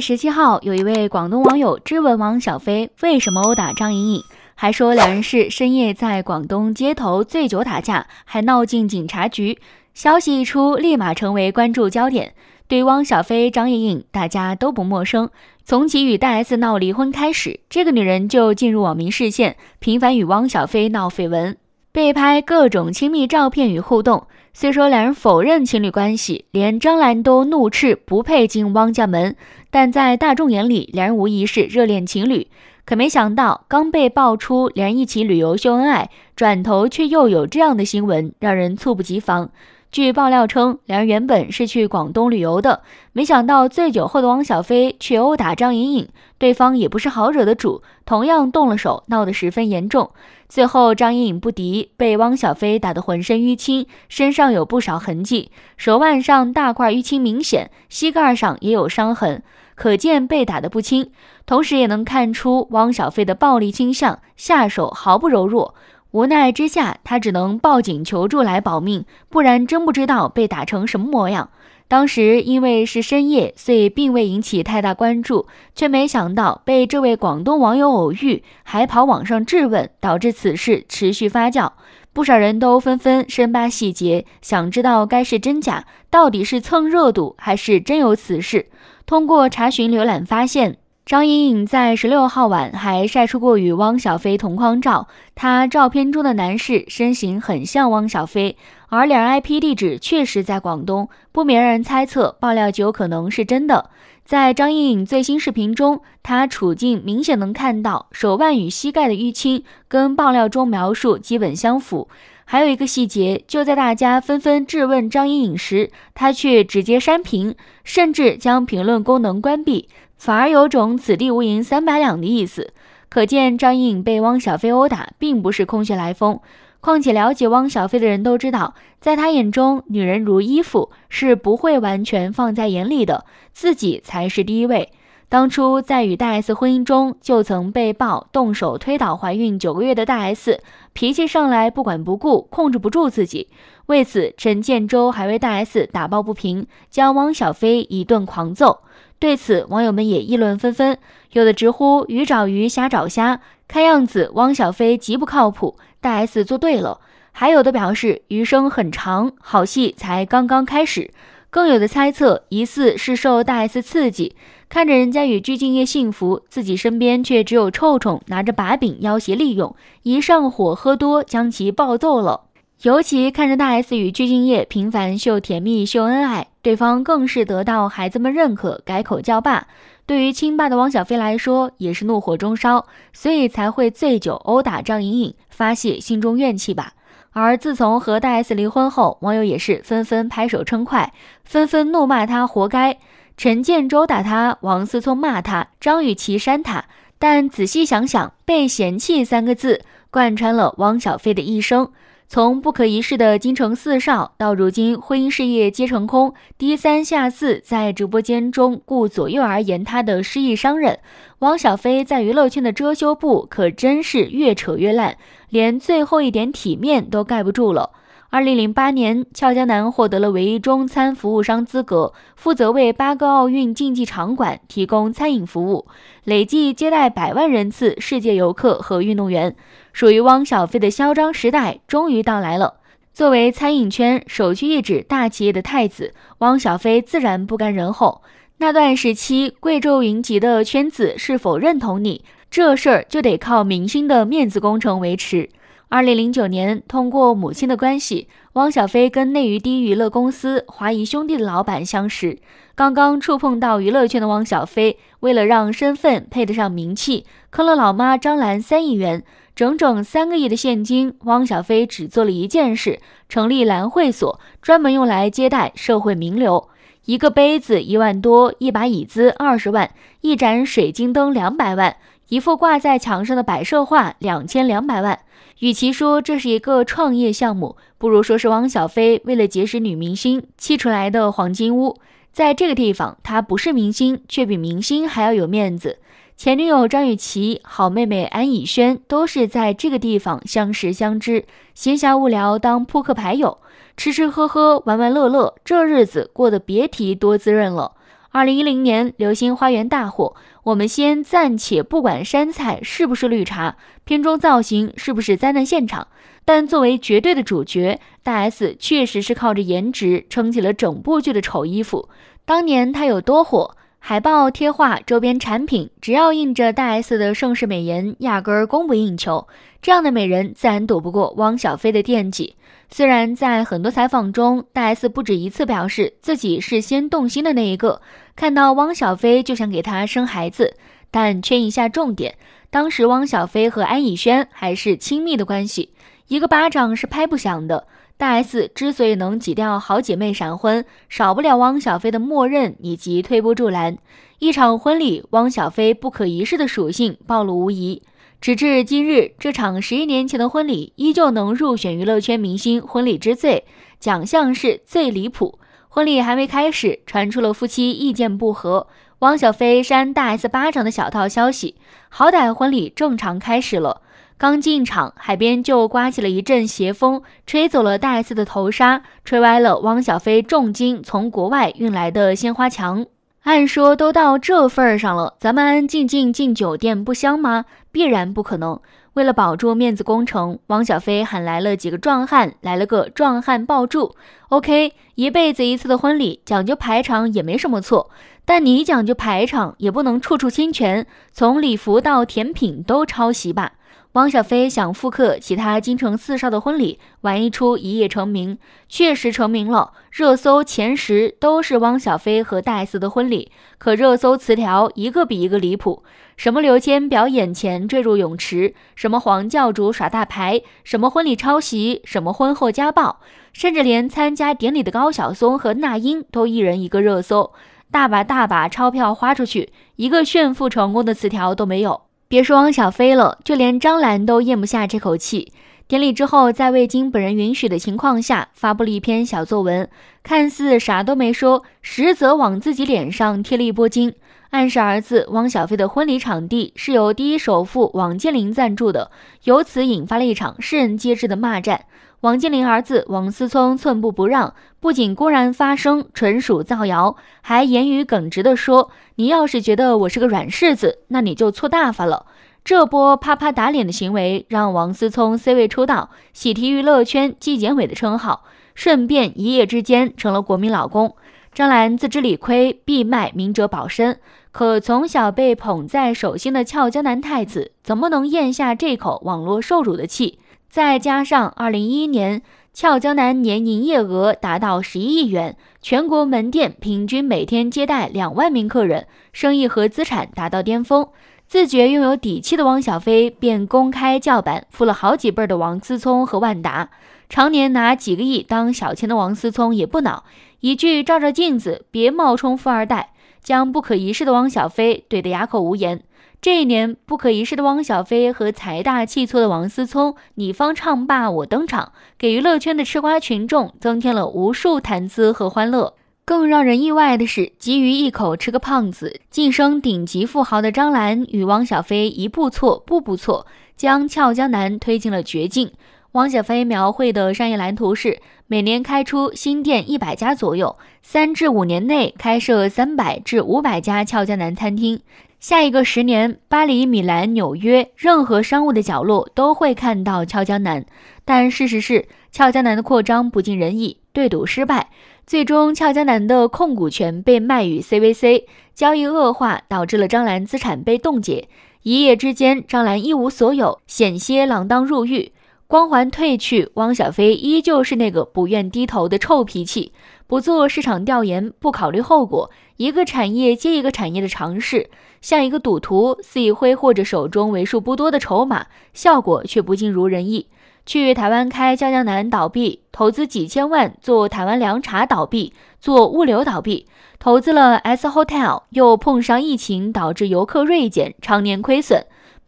十七号，有一位广东网友质问汪小菲为什么殴打张颖颖，还说两人是深夜在广东街头醉酒打架，还闹进警察局。消息一出，立马成为关注焦点。对汪小菲、张颖颖，大家都不陌生。从其与大 S 闹离婚开始，这个女人就进入网民视线，频繁与汪小菲闹绯闻，被拍各种亲密照片与互动。虽说两人否认情侣关系，连张兰都怒斥不配进汪家门，但在大众眼里，两人无疑是热恋情侣。可没想到，刚被爆出两人一起旅游秀恩爱，转头却又有这样的新闻，让人猝不及防。据爆料称，两人原本是去广东旅游的，没想到醉酒后的汪小菲却殴打张颖颖，对方也不是好惹的主，同样动了手，闹得十分严重。最后张颖颖不敌，被汪小菲打得浑身淤青，身上有不少痕迹，手腕上大块淤青明显，膝盖上也有伤痕，可见被打得不轻。同时也能看出汪小菲的暴力倾向，下手毫不柔弱。无奈之下，他只能报警求助来保命，不然真不知道被打成什么模样。当时因为是深夜，所以并未引起太大关注，却没想到被这位广东网友偶遇，还跑网上质问，导致此事持续发酵。不少人都纷纷深扒细节，想知道该是真假，到底是蹭热度还是真有此事？通过查询浏览发现。张颖颖在十六号晚还晒出过与汪小菲同框照，她照片中的男士身形很像汪小菲，而两人 IP 地址确实在广东，不免让人猜测爆料极有可能是真的。在张颖颖最新视频中，她处境明显能看到手腕与膝盖的淤青，跟爆料中描述基本相符。还有一个细节，就在大家纷纷质问张颖颖时，她却直接删评，甚至将评论功能关闭。反而有种此地无银三百两的意思，可见张颖颖被汪小菲殴打并不是空穴来风。况且了解汪小菲的人都知道，在他眼中，女人如衣服，是不会完全放在眼里的，自己才是第一位。当初在与大 S 婚姻中，就曾被曝动手推倒怀孕九个月的大 S，脾气上来不管不顾，控制不住自己。为此，陈建州还为大 S 打抱不平，将汪小菲一顿狂揍。对此，网友们也议论纷纷，有的直呼“鱼找鱼，虾找虾”，看样子汪小菲极不靠谱，大 S 做对了；还有的表示“余生很长，好戏才刚刚开始”；更有的猜测，疑似是受大 S 刺激，看着人家与鞠婧祎幸福，自己身边却只有臭虫，拿着把柄要挟利用，一上火喝多将其暴揍了。尤其看着大 S 与鞠婧祎频繁秀甜蜜、秀恩爱。对方更是得到孩子们认可，改口叫爸。对于亲爸的汪小菲来说，也是怒火中烧，所以才会醉酒殴打张颖颖，发泄心中怨气吧。而自从和大 S 离婚后，网友也是纷纷拍手称快，纷纷怒骂他活该。陈建州打他，王思聪骂他，张雨绮扇他。但仔细想想，“被嫌弃”三个字贯穿了汪小菲的一生。从不可一世的京城四少，到如今婚姻事业皆成空，低三下四，在直播间中顾左右而言他的失意商人，汪小菲在娱乐圈的遮羞布可真是越扯越烂，连最后一点体面都盖不住了。二零零八年，俏江南获得了唯一中餐服务商资格，负责为八个奥运竞技场馆提供餐饮服务，累计接待百万人次世界游客和运动员。属于汪小菲的嚣张时代终于到来了。作为餐饮圈首屈一指大企业的太子，汪小菲自然不甘人后。那段时期，贵州云集的圈子是否认同你，这事儿就得靠明星的面子工程维持。二零零九年，通过母亲的关系，汪小菲跟内娱第一娱乐公司华谊兄弟的老板相识。刚刚触碰到娱乐圈的汪小菲，为了让身份配得上名气，坑了老妈张兰三亿元。整整三个亿的现金，汪小菲只做了一件事：成立蓝会所，专门用来接待社会名流。一个杯子一万多，一把椅子二十万，一盏水晶灯两百万，一幅挂在墙上的摆设画两千两百万。与其说这是一个创业项目，不如说是汪小菲为了结识女明星砌出来的黄金屋。在这个地方，他不是明星，却比明星还要有面子。前女友张雨绮、好妹妹安以轩都是在这个地方相识相知，闲暇无聊当扑克牌友，吃吃喝喝玩玩乐乐，这日子过得别提多滋润了。二零一零年《流星花园》大火，我们先暂且不管山菜是不是绿茶，片中造型是不是灾难现场，但作为绝对的主角，大 S 确实是靠着颜值撑起了整部剧的丑衣服。当年她有多火？海报、贴画、周边产品，只要印着大 S 的盛世美颜，压根儿供不应求。这样的美人自然躲不过汪小菲的惦记。虽然在很多采访中，大 S 不止一次表示自己是先动心的那一个，看到汪小菲就想给他生孩子。但圈一下重点，当时汪小菲和安以轩还是亲密的关系，一个巴掌是拍不响的。大 S 之所以能挤掉好姐妹闪婚，少不了汪小菲的默认以及推波助澜。一场婚礼，汪小菲不可一世的属性暴露无遗。直至今日，这场十一年前的婚礼依旧能入选娱乐圈明星婚礼之最，奖项是最离谱。婚礼还没开始，传出了夫妻意见不合，汪小菲扇大 S 巴掌的小道消息。好歹婚礼正常开始了。刚进场，海边就刮起了一阵斜风，吹走了戴笠的头纱，吹歪了汪小菲重金从国外运来的鲜花墙。按说都到这份上了，咱们安安静静进酒店不香吗？必然不可能。为了保住面子工程，汪小菲喊来了几个壮汉，来了个壮汉抱住。OK，一辈子一次的婚礼讲究排场也没什么错，但你讲究排场也不能处处侵权，从礼服到甜品都抄袭吧。汪小菲想复刻其他京城四少的婚礼，玩一出一夜成名，确实成名了。热搜前十都是汪小菲和戴斯的婚礼，可热搜词条一个比一个离谱：什么刘谦表演前坠入泳池，什么黄教主耍大牌，什么婚礼抄袭，什么婚后家暴，甚至连参加典礼的高晓松和那英都一人一个热搜。大把大把钞票花出去，一个炫富成功的词条都没有。别说汪小菲了，就连张兰都咽不下这口气。典礼之后，在未经本人允许的情况下，发布了一篇小作文，看似啥都没说，实则往自己脸上贴了一波金。暗示儿子汪小菲的婚礼场地是由第一首富王健林赞助的，由此引发了一场世人皆知的骂战。王健林儿子王思聪寸步不让，不仅公然发声，纯属造谣，还言语耿直的说：“你要是觉得我是个软柿子，那你就错大发了。”这波啪啪打脸的行为让王思聪 C 位出道，喜提娱乐圈纪检委的称号，顺便一夜之间成了国民老公。张兰自知理亏，闭麦明哲保身。可从小被捧在手心的俏江南太子怎么能咽下这口网络受辱的气？再加上二零一一年，俏江南年营业额达到十一亿元，全国门店平均每天接待两万名客人，生意和资产达到巅峰。自觉拥有底气的汪小菲便公开叫板富了好几辈的王思聪和万达，常年拿几个亿当小钱的王思聪也不恼，一句照照镜子，别冒充富二代。将不可一世的汪小菲怼得哑口无言。这一年，不可一世的汪小菲和财大气粗的王思聪，你方唱罢我登场，给娱乐圈的吃瓜群众增添了无数谈资和欢乐。更让人意外的是，急于一口吃个胖子，晋升顶级富豪的张兰与汪小菲一步错，步步错，将俏江南推进了绝境。汪小菲描绘的商业蓝图是每年开出新店一百家左右，三至五年内开设三百至五百家俏江南餐厅。下一个十年，巴黎、米兰、纽约，任何商务的角落都会看到俏江南。但事实是，俏江南的扩张不尽人意，对赌失败，最终俏江南的控股权被卖与 CVC，交易恶化导致了张兰资产被冻结，一夜之间，张兰一无所有，险些锒铛入狱。光环褪去，汪小菲依旧是那个不愿低头的臭脾气。不做市场调研，不考虑后果，一个产业接一个产业的尝试，像一个赌徒肆意挥霍着手中为数不多的筹码，效果却不尽如人意。去台湾开江南倒闭，投资几千万做台湾凉茶倒闭，做物流倒闭，投资了 S Hotel 又碰上疫情，导致游客锐减，常年亏损。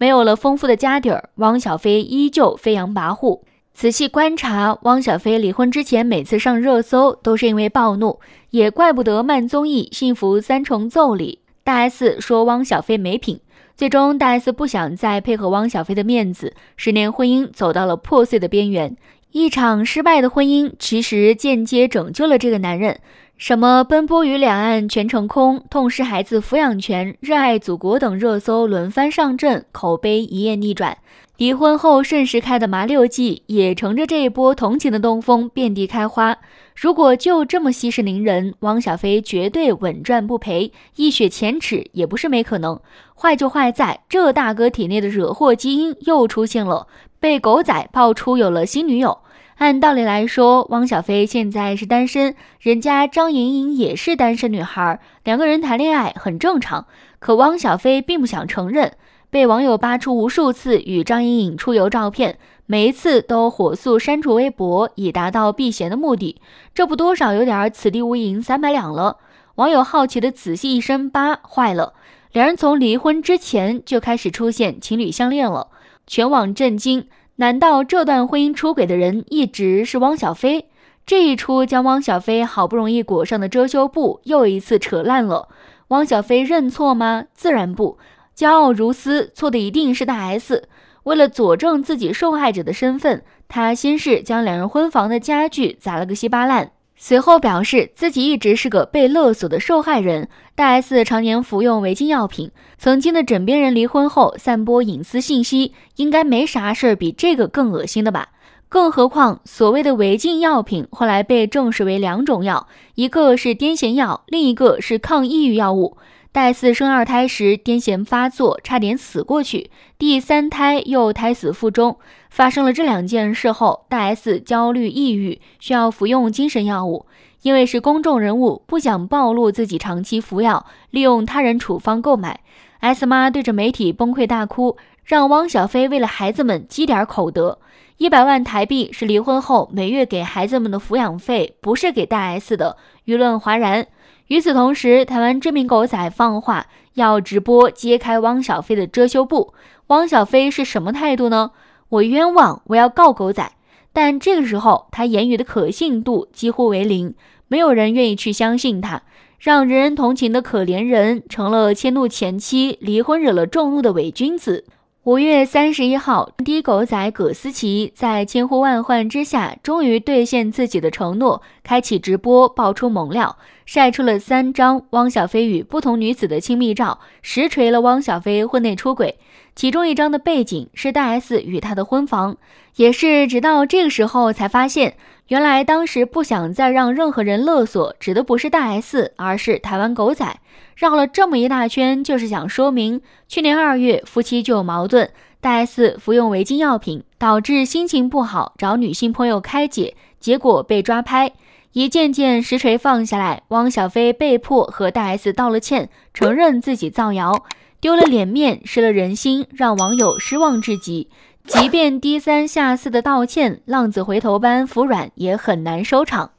没有了丰富的家底儿，汪小菲依旧飞扬跋扈。仔细观察，汪小菲离婚之前每次上热搜都是因为暴怒，也怪不得慢综艺《幸福三重奏》里大 S 说汪小菲没品。最终，大 S 不想再配合汪小菲的面子，十年婚姻走到了破碎的边缘。一场失败的婚姻，其实间接拯救了这个男人。什么奔波于两岸全成空，痛失孩子抚养权，热爱祖国等热搜轮番上阵，口碑一夜逆转。离婚后甚时开的麻六记也乘着这一波同情的东风遍地开花。如果就这么息事宁人，汪小菲绝对稳赚不赔，一雪前耻也不是没可能。坏就坏在这大哥体内的惹祸基因又出现了，被狗仔爆出有了新女友。按道理来说，汪小菲现在是单身，人家张颖颖也是单身女孩，两个人谈恋爱很正常。可汪小菲并不想承认，被网友扒出无数次与张颖颖出游照片，每一次都火速删除微博，以达到避嫌的目的。这不多少有点此地无银三百两了。网友好奇的仔细一深扒，坏了，两人从离婚之前就开始出现情侣相恋了，全网震惊。难道这段婚姻出轨的人一直是汪小菲？这一出将汪小菲好不容易裹上的遮羞布又一次扯烂了。汪小菲认错吗？自然不，骄傲如斯，错的一定是大 S。为了佐证自己受害者的身份，他先是将两人婚房的家具砸了个稀巴烂。随后表示自己一直是个被勒索的受害人。大 S 常年服用违禁药品，曾经的枕边人离婚后散播隐私信息，应该没啥事儿比这个更恶心的吧？更何况所谓的违禁药品后来被证实为两种药，一个是癫痫药，另一个是抗抑郁药物。大四生二胎时癫痫发作，差点死过去；第三胎又胎死腹中。发生了这两件事后，大 S 焦虑抑郁，需要服用精神药物。因为是公众人物，不想暴露自己长期服药，利用他人处方购买。S 妈对着媒体崩溃大哭，让汪小菲为了孩子们积点口德。一百万台币是离婚后每月给孩子们的抚养费，不是给大 S 的。舆论哗然。与此同时，台湾知名狗仔放话要直播揭开汪小菲的遮羞布。汪小菲是什么态度呢？我冤枉，我要告狗仔。但这个时候，他言语的可信度几乎为零，没有人愿意去相信他。让人人同情的可怜人，成了迁怒前妻、离婚惹了众怒的伪君子。五月三十一号，低狗仔葛思琪在千呼万唤之下，终于兑现自己的承诺，开启直播爆出猛料，晒出了三张汪小菲与不同女子的亲密照，实锤了汪小菲婚内出轨。其中一张的背景是大 S 与他的婚房，也是直到这个时候才发现。原来当时不想再让任何人勒索，指的不是大 S，而是台湾狗仔。绕了这么一大圈，就是想说明去年二月夫妻就有矛盾，大 S 服用违禁药品，导致心情不好，找女性朋友开解，结果被抓拍。一件件实锤放下来，汪小菲被迫和大 S 道了歉，承认自己造谣，丢了脸面，失了人心，让网友失望至极。即便低三下四的道歉、浪子回头般服软，也很难收场。